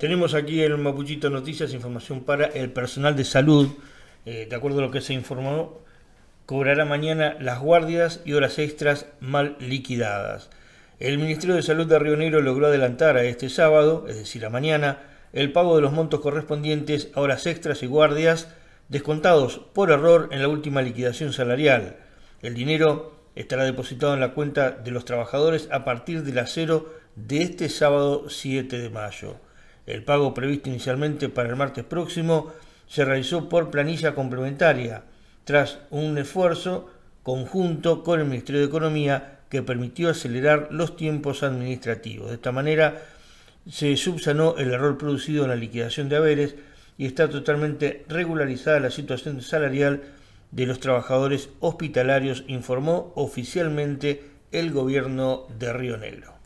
Tenemos aquí en Mapuchito Noticias información para el personal de salud. Eh, de acuerdo a lo que se informó, cobrará mañana las guardias y horas extras mal liquidadas. El Ministerio de Salud de Río Negro logró adelantar a este sábado, es decir, a mañana, el pago de los montos correspondientes a horas extras y guardias descontados por error en la última liquidación salarial. El dinero estará depositado en la cuenta de los trabajadores a partir de las 0 de este sábado 7 de mayo. El pago previsto inicialmente para el martes próximo se realizó por planilla complementaria, tras un esfuerzo conjunto con el Ministerio de Economía que permitió acelerar los tiempos administrativos. De esta manera se subsanó el error producido en la liquidación de haberes y está totalmente regularizada la situación salarial de los trabajadores hospitalarios, informó oficialmente el gobierno de Río Negro.